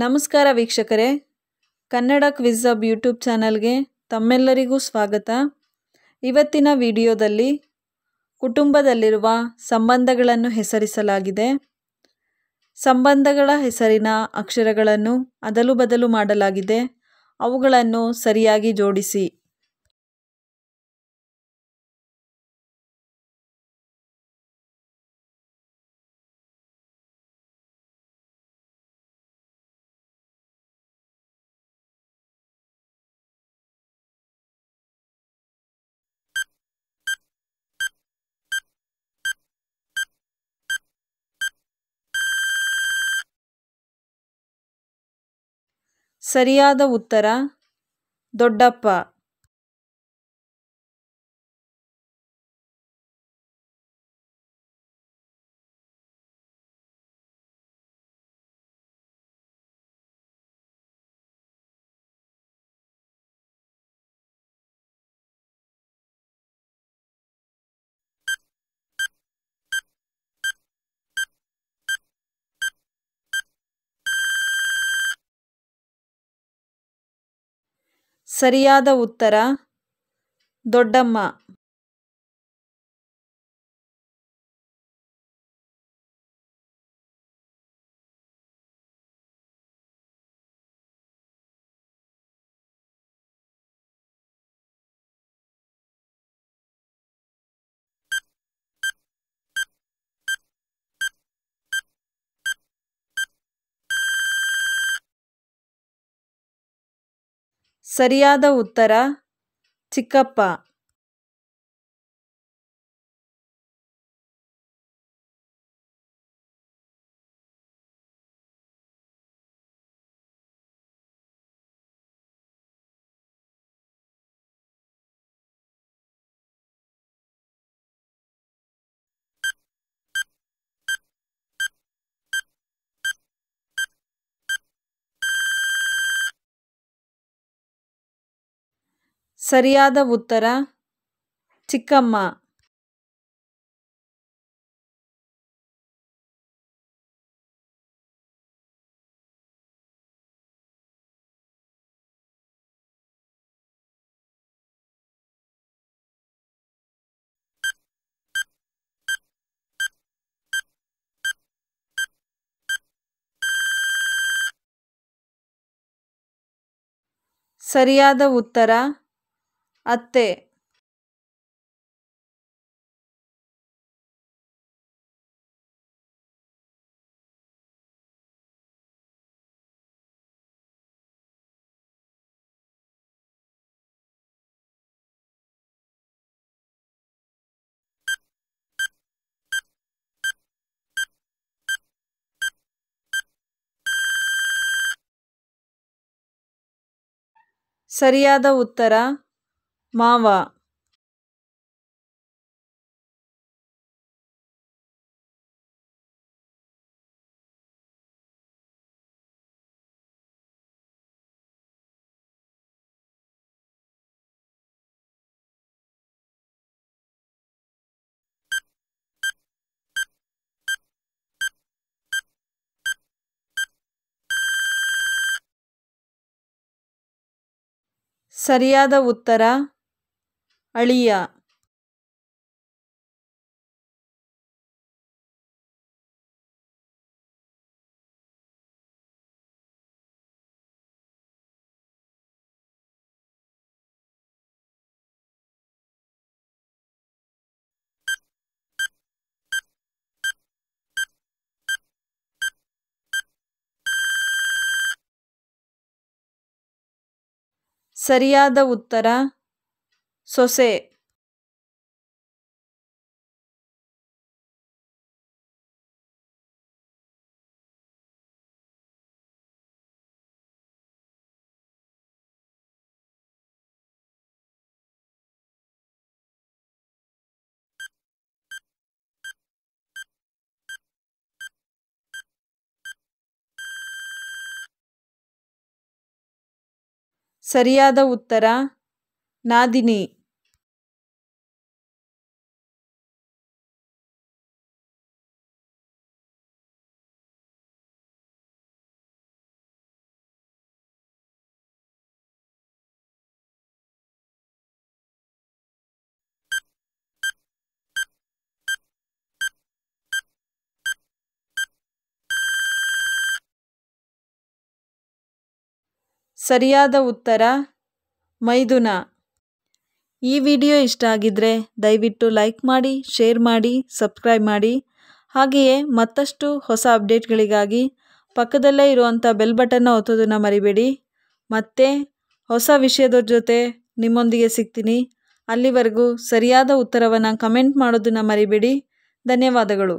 ನಮಸ್ಕಾರ ವೀಕ್ಷಕರೇ ಕನ್ನಡ ಕ್ವಿಜ್ ಅಬ್ ಯೂಟ್ಯೂಬ್ ಚಾನಲ್ಗೆ ತಮ್ಮೆಲ್ಲರಿಗೂ ಸ್ವಾಗತ ಇವತ್ತಿನ ವಿಡಿಯೋದಲ್ಲಿ ಕುಟುಂಬದಲ್ಲಿರುವ ಸಂಬಂಧಗಳನ್ನು ಹೆಸರಿಸಲಾಗಿದೆ ಸಂಬಂಧಗಳ ಹೆಸರಿನ ಅಕ್ಷರಗಳನ್ನು ಅದಲು ಬದಲು ಮಾಡಲಾಗಿದೆ ಅವುಗಳನ್ನು ಸರಿಯಾಗಿ ಜೋಡಿಸಿ ಸರಿಯಾದ ಉತ್ತರ ದೊಡ್ಡಪ್ಪ ಸರಿಯಾದ ಉತ್ತರ ದೊಡ್ಡಮ್ಮ ಸರಿಯಾದ ಉತ್ತರ ಚಿಕ್ಕಪ್ಪ ಸರಿಯಾದ ಉತ್ತರ ಚಿಕ್ಕಮ್ಮ ಸರಿಯಾದ ಉತ್ತರ ಅತ್ತೆ ಸರಿಯಾದ ಉತ್ತರ மாவா ಸರಿಯಾದ ಉತ್ತರ ಅಳಿಯ ಸರಿಯಾದ ಉತ್ತರ ಸೊಸೆ ಸರಿಯಾದ ಉತ್ತರ ನಾದಿನಿ ಸರಿಯಾದ ಉತ್ತರ ಮೈದುನ ಈ ವಿಡಿಯೋ ಇಷ್ಟ ಆಗಿದ್ರೆ ದಯವಿಟ್ಟು ಲೈಕ್ ಮಾಡಿ ಶೇರ್ ಮಾಡಿ ಸಬ್ಸ್ಕ್ರೈಬ್ ಮಾಡಿ ಹಾಗೆಯೇ ಮತ್ತಷ್ಟು ಹೊಸ ಅಪ್ಡೇಟ್ಗಳಿಗಾಗಿ ಪಕ್ಕದಲ್ಲೇ ಇರುವಂಥ ಬೆಲ್ ಬಟನ್ನ ಒತ್ತೋದನ್ನು ಮರಿಬೇಡಿ ಮತ್ತೆ ಹೊಸ ವಿಷಯದ ಜೊತೆ ನಿಮ್ಮೊಂದಿಗೆ ಸಿಗ್ತೀನಿ ಅಲ್ಲಿವರೆಗೂ ಸರಿಯಾದ ಉತ್ತರವನ್ನು ಕಮೆಂಟ್ ಮಾಡೋದನ್ನು ಮರಿಬೇಡಿ ಧನ್ಯವಾದಗಳು